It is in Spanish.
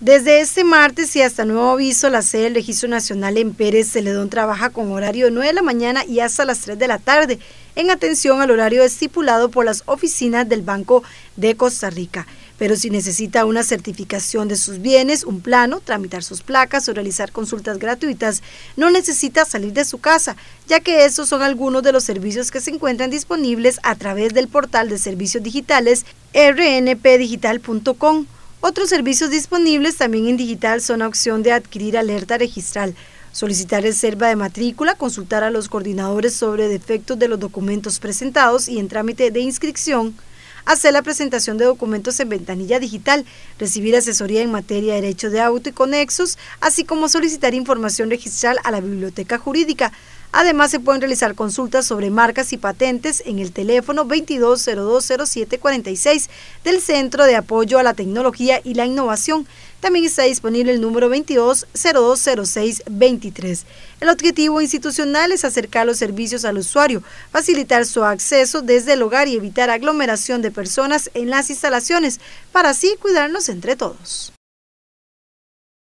Desde este martes y hasta nuevo aviso, la sede del Registro Nacional en Pérez Celedón trabaja con horario de 9 de la mañana y hasta las 3 de la tarde, en atención al horario estipulado por las oficinas del Banco de Costa Rica. Pero si necesita una certificación de sus bienes, un plano, tramitar sus placas o realizar consultas gratuitas, no necesita salir de su casa, ya que esos son algunos de los servicios que se encuentran disponibles a través del portal de servicios digitales rnpdigital.com. Otros servicios disponibles también en digital son la opción de adquirir alerta registral, solicitar reserva de matrícula, consultar a los coordinadores sobre defectos de los documentos presentados y en trámite de inscripción, hacer la presentación de documentos en ventanilla digital, recibir asesoría en materia de derecho de auto y conexos, así como solicitar información registral a la biblioteca jurídica. Además, se pueden realizar consultas sobre marcas y patentes en el teléfono 22020746 del Centro de Apoyo a la Tecnología y la Innovación. También está disponible el número 22020623. El objetivo institucional es acercar los servicios al usuario, facilitar su acceso desde el hogar y evitar aglomeración de personas en las instalaciones para así cuidarnos entre todos.